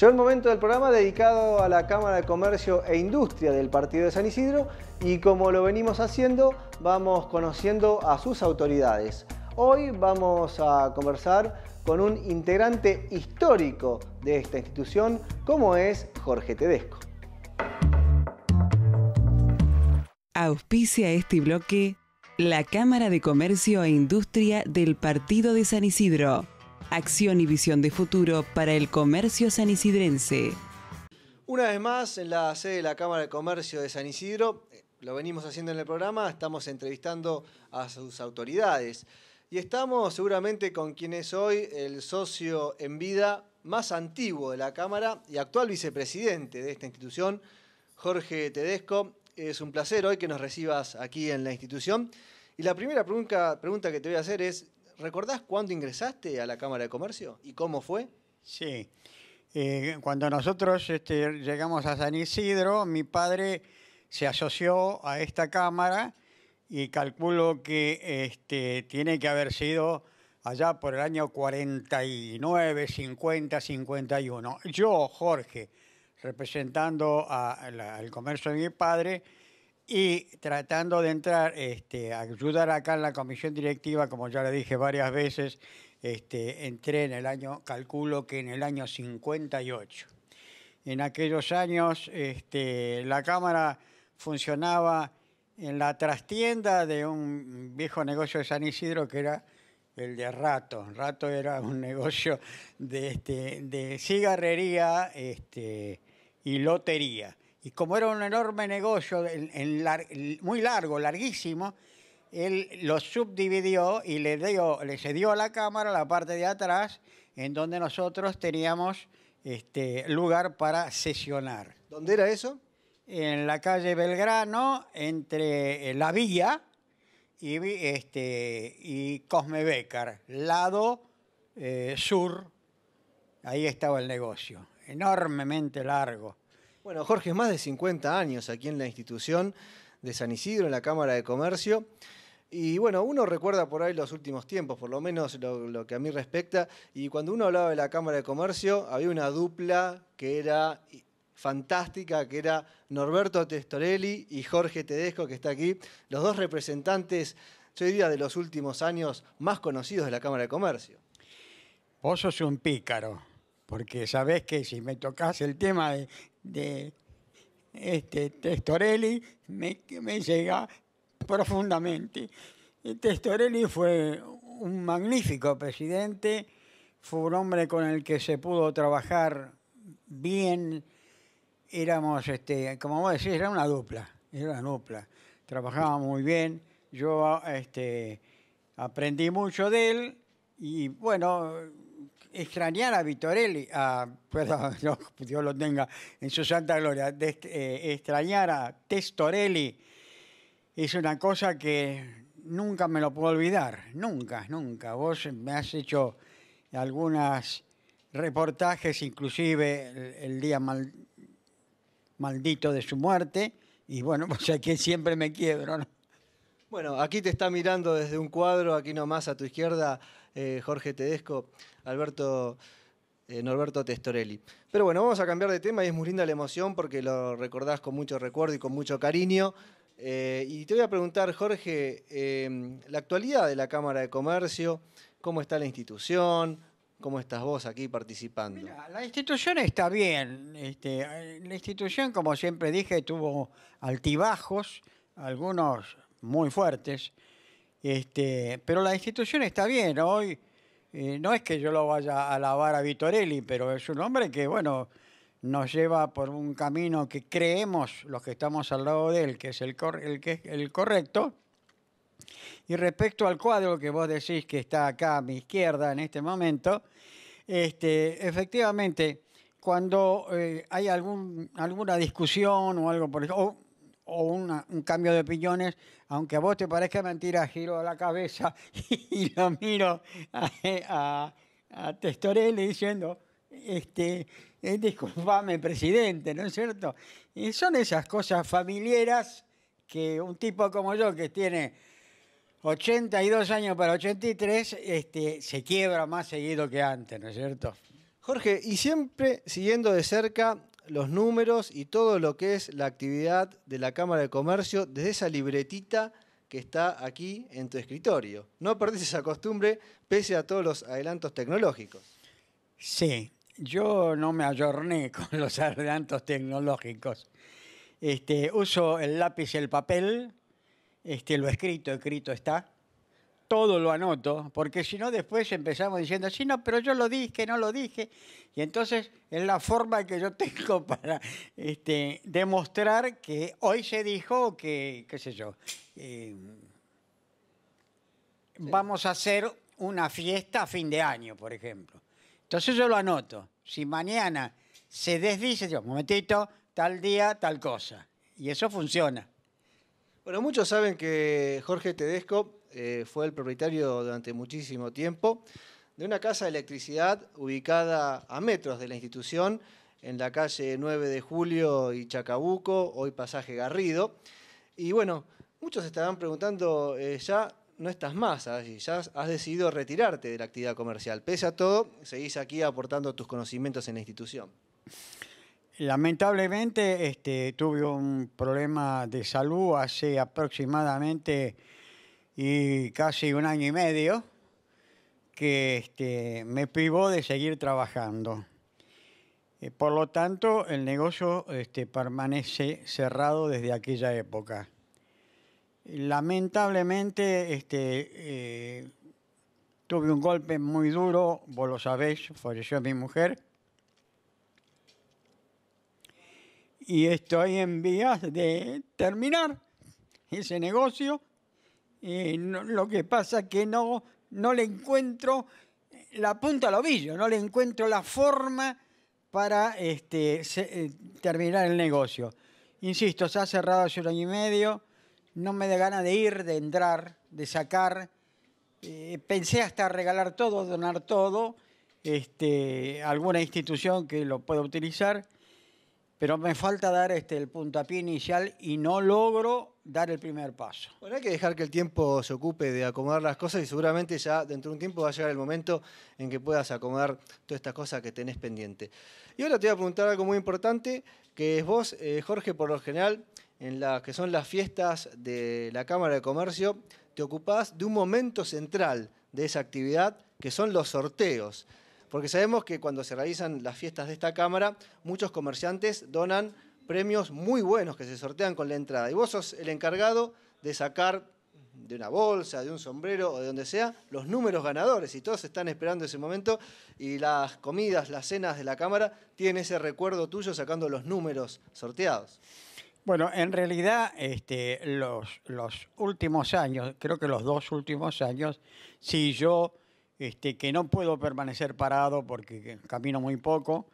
Llegó el momento del programa dedicado a la Cámara de Comercio e Industria del Partido de San Isidro y como lo venimos haciendo, vamos conociendo a sus autoridades. Hoy vamos a conversar con un integrante histórico de esta institución como es Jorge Tedesco. Auspicia este bloque la Cámara de Comercio e Industria del Partido de San Isidro. Acción y visión de futuro para el comercio sanisidrense. Una vez más, en la sede de la Cámara de Comercio de San Isidro, eh, lo venimos haciendo en el programa, estamos entrevistando a sus autoridades. Y estamos seguramente con quien es hoy el socio en vida más antiguo de la Cámara y actual vicepresidente de esta institución, Jorge Tedesco. Es un placer hoy que nos recibas aquí en la institución. Y la primera pregunta, pregunta que te voy a hacer es, ¿Recordás cuándo ingresaste a la Cámara de Comercio y cómo fue? Sí. Eh, cuando nosotros este, llegamos a San Isidro, mi padre se asoció a esta Cámara y calculo que este, tiene que haber sido allá por el año 49, 50, 51. Yo, Jorge, representando al comercio de mi padre, y tratando de entrar, este, ayudar acá en la comisión directiva, como ya le dije varias veces, este, entré en el año, calculo que en el año 58. En aquellos años este, la Cámara funcionaba en la trastienda de un viejo negocio de San Isidro que era el de Rato. Rato era un negocio de, cigarrería y lotería. Y como era un enorme negocio muy largo, larguísimo, él lo subdividió y le, dio, le cedió a la cámara la parte de atrás, en donde nosotros teníamos este, lugar para sesionar. ¿Dónde era eso? En la calle Belgrano, entre eh, La Vía y, este, Cosme Becar, lado eh, sur. Ahí estaba el negocio, enormemente largo. Bueno, Jorge, más de 50 años aquí en la institución de San Isidro, en la Cámara de Comercio. Y bueno, uno recuerda por ahí los últimos tiempos, por lo menos lo, que a mí respecta, y cuando uno hablaba de la Cámara de Comercio, había una dupla que era fantástica, que era Norberto Testorelli y Jorge Tedesco, que está aquí, los dos representantes, yo diría, de los últimos años más conocidos de la Cámara de Comercio. Vos sos un pícaro, porque sabés que si me tocas el tema de de este, Testorelli me, me llega profundamente. Testorelli fue un magnífico presidente, fue un hombre con el que se pudo trabajar bien. Éramos, este, como vos decir era una dupla, era una dupla. Trabajaba muy bien. Yo este, aprendí mucho de él y bueno, extrañar a Vitorelli, a, perdón, Dios lo tenga en su santa gloria, eh, extrañar a Testorelli es una cosa que nunca me lo puedo olvidar, nunca, nunca. Vos me has hecho algunos reportajes, inclusive el, día maldito de su muerte, y bueno, pues aquí siempre me quiebro, Bueno, aquí te está mirando desde un cuadro, aquí nomás a tu izquierda, eh, Jorge Tedesco, Alberto... Eh, Norberto Testorelli. Pero bueno, vamos a cambiar de tema y es muy linda la emoción porque lo recordás con mucho recuerdo y con mucho cariño. Eh, y te voy a preguntar, Jorge, em, la actualidad de la Cámara de Comercio, cómo está la institución, cómo estás vos aquí participando. la institución está bien. Este, la institución, como siempre dije, tuvo altibajos, algunos muy fuertes, este, pero la institución está bien. Hoy eh, no es que yo lo vaya a alabar a Vitorelli, pero es un hombre que, bueno, nos lleva por un camino que creemos los que estamos al lado de él, que es el, el, que es el correcto. Y respecto al cuadro que vos decís que está acá a mi izquierda en este momento, este, efectivamente, cuando eh, hay algún, alguna discusión o algo por eso, o un cambio de opiniones, aunque a vos te parezca mentira, giro la cabeza y lo miro a, Testorelli diciendo, este, eh, disculpame, presidente, ¿no es cierto? Y son esas cosas familiares que un tipo como yo, que tiene 82 años para 83, este, se quiebra más seguido que antes, ¿no es cierto? Jorge, y siempre siguiendo de cerca los números y todo lo que es la actividad de la Cámara de Comercio desde esa libretita que está aquí en tu escritorio. No perdés esa costumbre pese a todos los adelantos tecnológicos. Sí, yo no me ayorné con los adelantos tecnológicos. Este, uso el lápiz y el papel, este, lo escrito, escrito está todo lo anoto, porque si no después empezamos diciendo, sí, no, pero yo lo dije, no lo dije. Y entonces es la forma que yo tengo para este, demostrar que hoy se dijo que, qué sé yo, eh, vamos a hacer una fiesta a fin de año, por ejemplo. Entonces yo lo anoto. Si mañana se desdice, digo, momentito, tal día, tal cosa. Y eso funciona. Bueno, muchos saben que Jorge Tedesco eh, fue el propietario durante muchísimo tiempo de una casa de electricidad ubicada a metros de la institución en la calle 9 de Julio y Chacabuco, hoy pasaje Garrido. Y bueno, muchos estaban preguntando, eh, ya no estás más allí, ya has decidido retirarte de la actividad comercial. Pese a todo, seguís aquí aportando tus conocimientos en la institución. Lamentablemente este, tuve un problema de salud hace aproximadamente y casi un año y medio que este, me privó de seguir trabajando. Eh, por lo tanto, el negocio este, permanece cerrado desde aquella época. Lamentablemente, este, eh, tuve un golpe muy duro, vos lo sabéis, falleció mi mujer. Y estoy en vías de terminar ese negocio eh, lo que pasa es que no, no le encuentro la punta al ovillo, no le encuentro la forma para este, eh, terminar el negocio. Insisto, se ha cerrado hace un año y medio, no me da gana de ir, de entrar, de sacar. Eh, pensé hasta regalar todo, donar todo, este, alguna institución que lo pueda utilizar, pero me falta dar este, el puntapié inicial y no logro dar el primer paso. Bueno, hay que dejar que el tiempo se ocupe de acomodar las cosas y seguramente ya dentro de un tiempo va a llegar el momento en que puedas acomodar todas estas cosas que tenés pendiente. Y ahora te voy a preguntar algo muy importante, que es vos, eh, Jorge, por lo general, en las que son las fiestas de la Cámara de Comercio, te ocupás de un momento central de esa actividad, que son los sorteos. Porque sabemos que cuando se realizan las fiestas de esta Cámara, muchos comerciantes donan premios muy buenos que se sortean con la entrada. Y vos sos el encargado de sacar de una bolsa, de un sombrero o de donde sea, los números ganadores. Y todos están esperando ese momento y las comidas, las cenas de la cámara tienen ese recuerdo tuyo sacando los números sorteados. Bueno, en realidad este, los, últimos años, creo que los dos últimos años, si yo, este, que no puedo permanecer parado porque camino muy poco,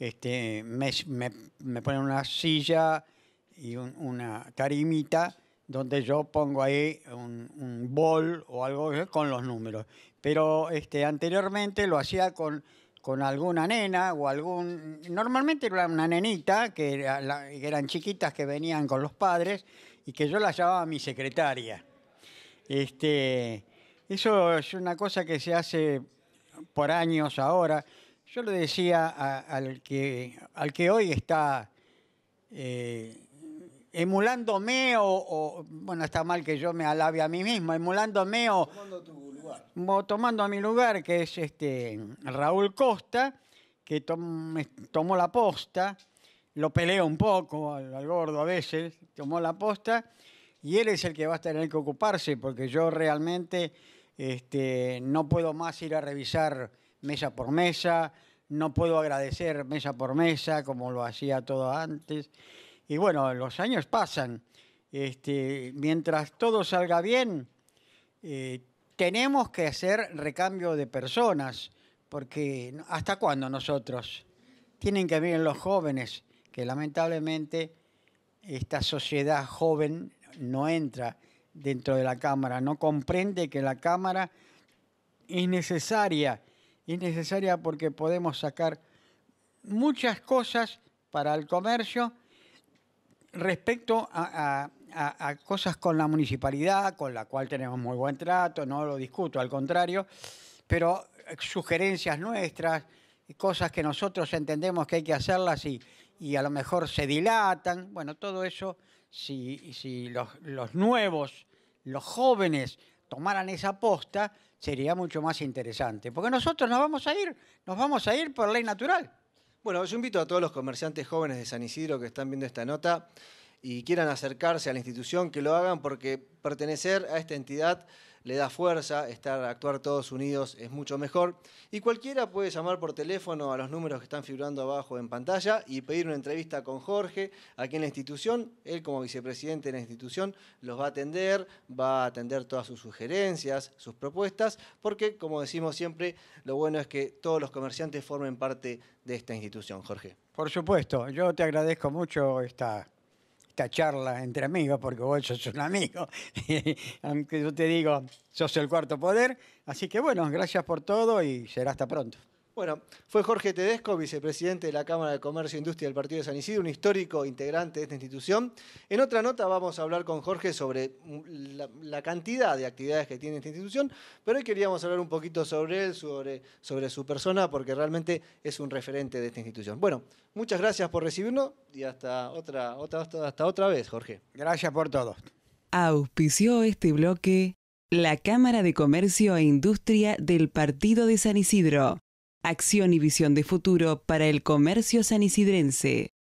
este, me, me, ponen una silla y una tarimita donde yo pongo ahí un, un bol o algo con los números. Pero este, anteriormente lo hacía con, con alguna nena o algún... Normalmente era una nenita, que, eran chiquitas que venían con los padres y que yo la llamaba mi secretaria. Este, eso es una cosa que se hace por años ahora. Yo le decía al, que, al que hoy está eh, emulándome o, bueno, está mal que yo me alabe a mí mismo, emulándome o tomando, a mi lugar, que es este Raúl Costa, que tomó la posta, lo peleo un poco al, gordo a veces, tomó la posta, y él es el que va a tener que ocuparse, porque yo realmente este, no puedo más ir a revisar mesa por mesa, no puedo agradecer mesa por mesa como lo hacía todo antes. Y bueno, los años pasan. Este, mientras todo salga bien, eh, tenemos que hacer recambio de personas, porque ¿hasta cuándo nosotros? Tienen que venir los jóvenes, que lamentablemente esta sociedad joven no entra dentro de la Cámara, no comprende que la Cámara es necesaria es necesaria porque podemos sacar muchas cosas para el comercio respecto a, cosas con la municipalidad, con la cual tenemos muy buen trato, no lo discuto, al contrario, pero sugerencias nuestras, cosas que nosotros entendemos que hay que hacerlas y, y a lo mejor se dilatan, bueno, todo eso, si, si los, los nuevos, los jóvenes tomaran esa posta, sería mucho más interesante. Porque nosotros nos vamos a ir, nos vamos a ir por ley natural. Bueno, yo invito a todos los comerciantes jóvenes de San Isidro que están viendo esta nota y quieran acercarse a la institución, que lo hagan porque pertenecer a esta entidad le da fuerza, estar, actuar todos unidos es mucho mejor. Y cualquiera puede llamar por teléfono a los números que están figurando abajo en pantalla y pedir una entrevista con Jorge aquí en la institución. Él como vicepresidente de la institución los va a atender, va a atender todas sus sugerencias, sus propuestas, porque como decimos siempre, lo bueno es que todos los comerciantes formen parte de esta institución, Jorge. Por supuesto, yo te agradezco mucho esta charla entre amigos, porque vos sos un amigo, aunque yo te digo, sos el cuarto poder. Así que bueno, gracias por todo y será hasta pronto. Bueno, fue Jorge Tedesco, vicepresidente de la Cámara de Comercio e Industria del Partido de San Isidro, un histórico integrante de esta institución. En otra nota vamos a hablar con Jorge sobre la, cantidad de actividades que tiene esta institución, pero hoy queríamos hablar un poquito sobre él, sobre, sobre su persona, porque realmente es un referente de esta institución. Bueno, muchas gracias por recibirnos y hasta otra, otra, hasta otra vez, Jorge. Gracias por todo. Auspició este bloque la Cámara de Comercio e Industria del Partido de San Isidro. Acción y visión de futuro para el comercio sanisidrense.